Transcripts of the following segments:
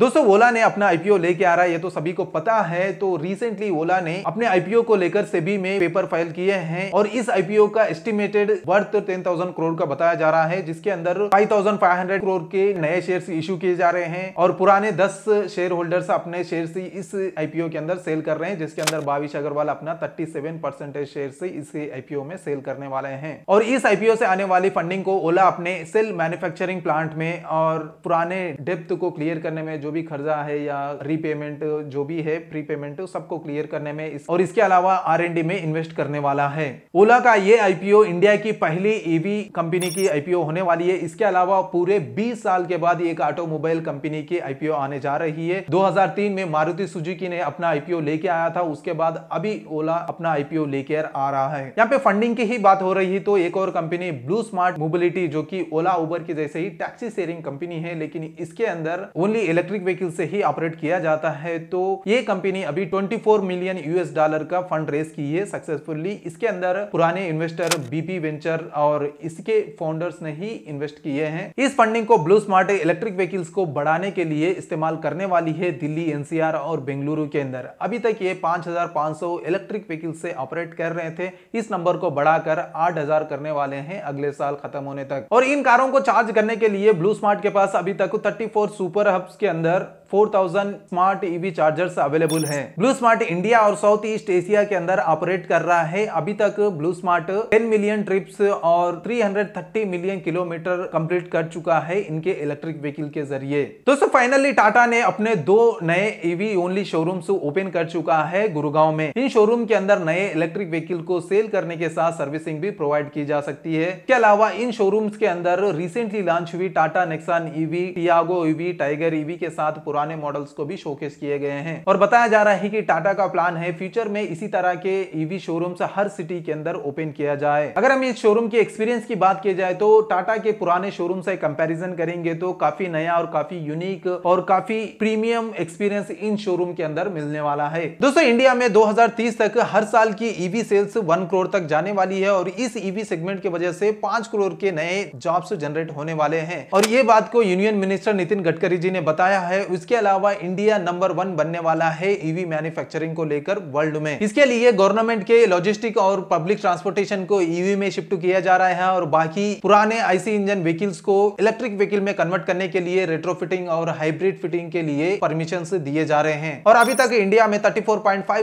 दोस्तों ओला ने अपना आईपीओ लेके आ रहा है ये तो सभी को पता है तो रिसेंटली ओला ने अपने आईपीओ को लेकर सेबी में पेपर फाइल किए हैं और इस आईपीओ का एस्टिमेटेड वर्थ 10,000 करोड़ का बताया जा रहा है जिसके अंदर 5,500 करोड़ के नए शेयर इश्यू किए जा रहे हैं और पुराने दस शेयर होल्डर्स अपने शेयर इस आईपीओ के अंदर सेल कर रहे हैं जिसके अंदर बाविश अग्रवाल अपना थर्टी सेवन परसेंटेज शेयर से इस आईपीओ में सेल करने वाले हैं और इस आईपीओ से आने वाली फंडिंग को ओला अपने सेल मैन्युफैक्चरिंग प्लांट में और पुराने डेप्थ को क्लियर करने में जो भी खर्चा है या रीपेमेंट जो भी है प्री पेमेंट सबको क्लियर करने में इस, और इसके अलावा आर में इन्वेस्ट करने वाला है ओला का ये आईपीओ इंडिया की पहली ईवी e कंपनी की आईपीओ होने वाली है इसके अलावा पूरे 20 साल के बाद एक ऑटोमोबाइल कंपनी की आईपीओ आने जा रही है 2003 में मारुति सुजुकी ने अपना आईपीओ लेके आया था उसके बाद अभी ओला अपना आईपीओ लेकर आ रहा है यहाँ पे फंडिंग की ही बात हो रही तो एक और कंपनी ब्लू स्मार्ट मोबिलिटी जो की ओला उबर की जैसे ही टैक्सी शेयरिंग कंपनी है लेकिन इसके अंदर ओनली इलेक्ट्रिक इलेक्ट्रिक व्हीकल से ही ऑपरेट किया जाता है तो ये कंपनी अभी 24 मिलियन यूएस डॉलर का फंड रेस की है सक्सेसफुली इसके अंदर पुराने इन्वेस्टर बीपी वेंचर और इसके फाउंडर्स ने ही इन्वेस्ट किए हैं इस फंडिंग को ब्लू स्मार्ट इलेक्ट्रिक व्हीकल्स को बढ़ाने के लिए इस्तेमाल करने वाली है दिल्ली एनसीआर और बेंगलुरु के अंदर अभी तक ये पांच इलेक्ट्रिक व्हीकल से ऑपरेट कर रहे थे इस नंबर को बढ़ाकर आठ करने वाले है अगले साल खत्म होने तक और इन कारों को चार्ज करने के लिए ब्लू स्मार्ट के पास अभी तक 34 सुपर हब्स के अंदर gönder 4000 smart EV chargers available हैं ब्लू स्मार्ट इंडिया और साउथ ईस्ट एशिया के अंदर ऑपरेट कर रहा है अभी तक ब्लू स्मार्ट 10 मिलियन ट्रिप्स और 330 मिलियन किलोमीटर कंप्लीट कर चुका है इनके इलेक्ट्रिक व्हीकल के जरिए दोस्तों फाइनली टाटा ने अपने दो नए ईवी ओनली शोरूम ओपन कर चुका है गुरुगांव में इन शोरूम के अंदर नए इलेक्ट्रिक व्हीकल को सेल करने के साथ सर्विसिंग भी प्रोवाइड की जा सकती है इसके अलावा इन शोरूम्स के अंदर रिसेंटली लॉन्च हुई Tata Nexon EV Tiago EV Tigor EV के साथ पुराने मॉडल्स को भी शोकेस किए गए हैं और बताया जा रहा है कि टाटा का प्लान है फ्यूचर में इसी तरह के ईवी शोरूम हर सिटी के अंदर ओपन किया जाए अगर हम इस शोरूम की एक्सपीरियंस की बात की जाए तो टाटा के पुराने शोरूम से कंपेरिजन करेंगे तो काफी नया और काफी यूनिक और काफी प्रीमियम एक्सपीरियंस इन शोरूम के अंदर मिलने वाला है दोस्तों इंडिया में 2030 तक हर साल की ईवी सेल्स वन करोड़ तक जाने वाली है और इस ईवी सेगमेंट की वजह से पांच करोड़ के नए जॉब्स जनरेट होने वाले हैं और ये बात को यूनियन मिनिस्टर नितिन गडकरी जी ने बताया है उसके इसके अलावा इंडिया नंबर वन बनने वाला है ईवी e मैन्युफैक्चरिंग को लेकर वर्ल्ड में इसके लिए गवर्नमेंट के लॉजिस्टिक और पब्लिक ट्रांसपोर्टेशन को ईवी e में शिफ्ट किया जा रहा है और बाकी पुराने आईसी इंजन व्हीकल्स को इलेक्ट्रिक व्हीकल में कन्वर्ट करने के लिए रेट्रो फिटिंग और हाइब्रिड फिटिंग के लिए परमिशन दिए जा रहे हैं और अभी तक इंडिया में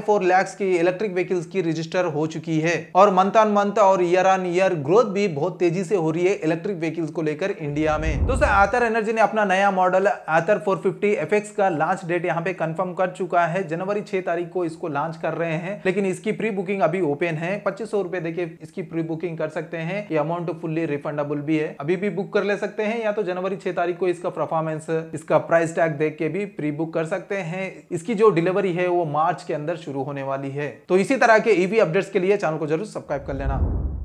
फोर लैक्स की इलेक्ट्रिक व्हीकल्स की रजिस्टर हो चुकी है और मंथ ऑन मंथ और ईयर ऑन ईयर ग्रोथ भी बहुत तेजी से हो रही है इलेक्ट्रिक व्हीकल्स को लेकर इंडिया में दोस्तों आतर एनर्जी ने अपना नया मॉडल आतर 450 एफ स्पेक्स का लॉन्च डेट यहाँ पे कंफर्म कर चुका है जनवरी छह तारीख को इसको लॉन्च कर रहे हैं लेकिन इसकी प्री बुकिंग अभी ओपन है पच्चीस सौ रुपए देखिए इसकी प्री बुकिंग कर सकते हैं ये अमाउंट फुल्ली रिफंडेबल भी है अभी भी बुक कर ले सकते हैं या तो जनवरी छह तारीख को इसका परफॉर्मेंस इसका प्राइस टैग देख के भी प्री बुक कर सकते हैं इसकी जो डिलीवरी है वो मार्च के अंदर शुरू होने वाली है तो इसी तरह के ईवी अपडेट्स के लिए चैनल को जरूर सब्सक्राइब कर लेना